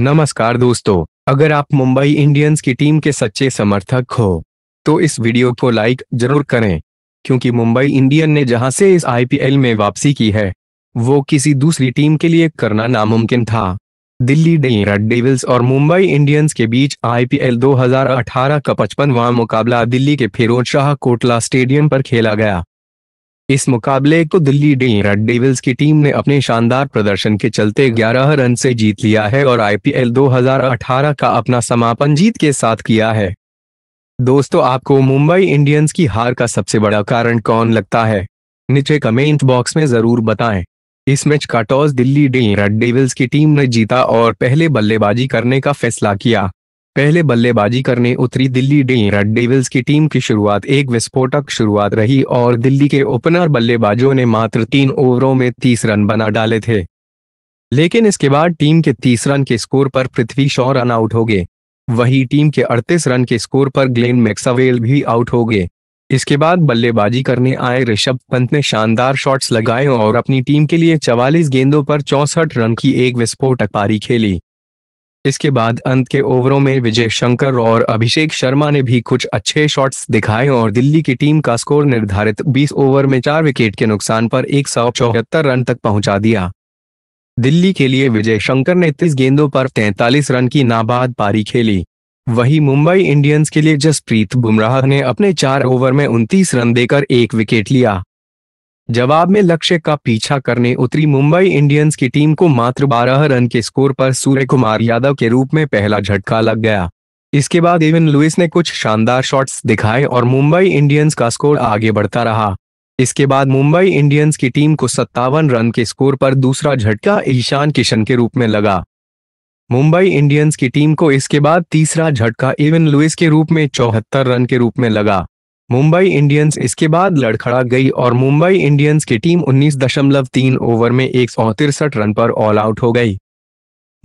नमस्कार दोस्तों अगर आप मुंबई इंडियंस की टीम के सच्चे समर्थक हो तो इस वीडियो को लाइक जरूर करें क्योंकि मुंबई इंडियन ने जहां से इस आईपीएल में वापसी की है वो किसी दूसरी टीम के लिए करना नामुमकिन था दिल्ली रेड डेविल्स और मुंबई इंडियंस के बीच आईपीएल 2018 का पचपनवा मुकाबला दिल्ली के फिरोज शाह कोटला स्टेडियम पर खेला गया इस मुकाबले को दिल्ली रेड डेविल्स की टीम ने अपने शानदार प्रदर्शन के चलते 11 रन से जीत लिया है और आईपीएल 2018 का अपना समापन जीत के साथ किया है दोस्तों आपको मुंबई इंडियंस की हार का सबसे बड़ा कारण कौन लगता है नीचे कमेंट बॉक्स में जरूर बताएं इस मैच का टॉस दिल्ली रेड डेविल्स की टीम ने जीता और पहले बल्लेबाजी करने का फैसला किया पहले बल्लेबाजी करने उतरी दिल्ली रेड डेविल्स की टीम की शुरुआत एक विस्फोटक शुरुआत रही और दिल्ली के ओपनर बल्लेबाजों ने मात्र तीन ओवरों में तीस रन बना डाले थे लेकिन इसके बाद टीम के तीस रन के स्कोर पर पृथ्वी शॉ रन आउट हो गए वही टीम के अड़तीस रन के स्कोर पर ग्लेन मैक्सावेल भी आउट हो गए इसके बाद बल्लेबाजी करने आए ऋषभ पंत ने शानदार शॉट्स लगाए और अपनी टीम के लिए 44 गेंदों पर चौसठ रन की एक विस्फोटक पारी खेली इसके बाद अंत के ओवरों में विजय शंकर और अभिषेक शर्मा ने भी कुछ अच्छे शॉट्स दिखाए और दिल्ली की टीम का स्कोर निर्धारित 20 ओवर में चार विकेट के नुकसान पर एक रन तक पहुंचा दिया दिल्ली के लिए विजय शंकर ने तीस गेंदों पर तैतालीस रन की नाबाद पारी खेली वहीं मुंबई इंडियंस के लिए जसप्रीत बुमराह ने अपने चार ओवर में उनतीस रन देकर एक विकेट लिया जवाब में लक्ष्य का पीछा करने उतरी मुंबई इंडियंस की टीम को मात्र 12 रन के स्कोर पर सूर्य कुमार यादव के रूप में पहला झटका लग गया इसके बाद एवन लुइस ने कुछ शानदार शॉट्स दिखाए और मुंबई इंडियंस का स्कोर आगे बढ़ता रहा इसके बाद मुंबई इंडियंस की टीम को सत्तावन रन के स्कोर पर दूसरा झटका ईशान किशन के रूप में लगा मुंबई इंडियंस की टीम को इसके बाद तीसरा झटका एवन लुइस के रूप में चौहत्तर रन के रूप में लगा मुंबई इंडियंस इसके बाद लड़खड़ा गई और मुंबई इंडियंस की टीम 19.3 ओवर में एक रन पर ऑल आउट हो गई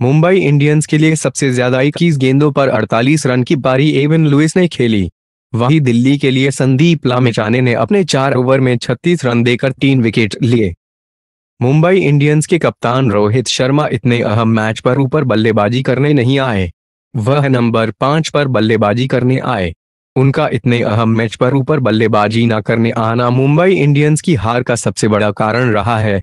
मुंबई इंडियंस के लिए सबसे ज्यादा इक्कीस गेंदों पर 48 रन की पारी एवन लुइस ने खेली वहीं दिल्ली के लिए संदीप लामिचाने ने अपने चार ओवर में 36 रन देकर तीन विकेट लिए मुंबई इंडियंस के कप्तान रोहित शर्मा इतने अहम मैच पर ऊपर बल्लेबाजी करने नहीं आए वह नंबर पांच पर बल्लेबाजी करने आए उनका इतने अहम मैच पर ऊपर बल्लेबाजी न करने आना मुंबई इंडियंस की हार का सबसे बड़ा कारण रहा है